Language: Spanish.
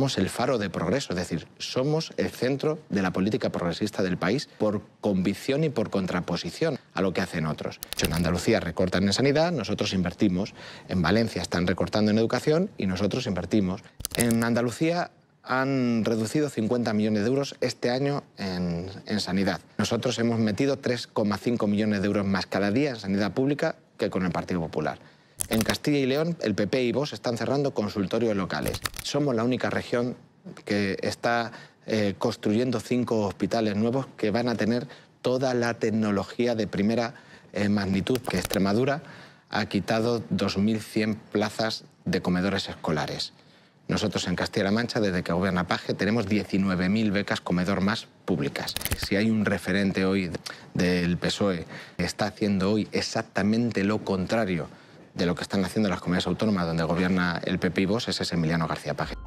Somos el faro de progreso, es decir, somos el centro de la política progresista del país por convicción y por contraposición a lo que hacen otros. En Andalucía recortan en sanidad, nosotros invertimos. En Valencia están recortando en educación y nosotros invertimos. En Andalucía han reducido 50 millones de euros este año en, en sanidad. Nosotros hemos metido 3,5 millones de euros más cada día en sanidad pública que con el Partido Popular. En Castilla y León, el PP y Vox están cerrando consultorios locales. Somos la única región que está eh, construyendo cinco hospitales nuevos que van a tener toda la tecnología de primera eh, magnitud, que Extremadura ha quitado 2.100 plazas de comedores escolares. Nosotros en Castilla-La Mancha, desde que gobierna Paje, tenemos 19.000 becas comedor más públicas. Si hay un referente hoy del PSOE, está haciendo hoy exactamente lo contrario de lo que están haciendo las comunidades autónomas donde gobierna el PP y Vos es Emiliano García Page.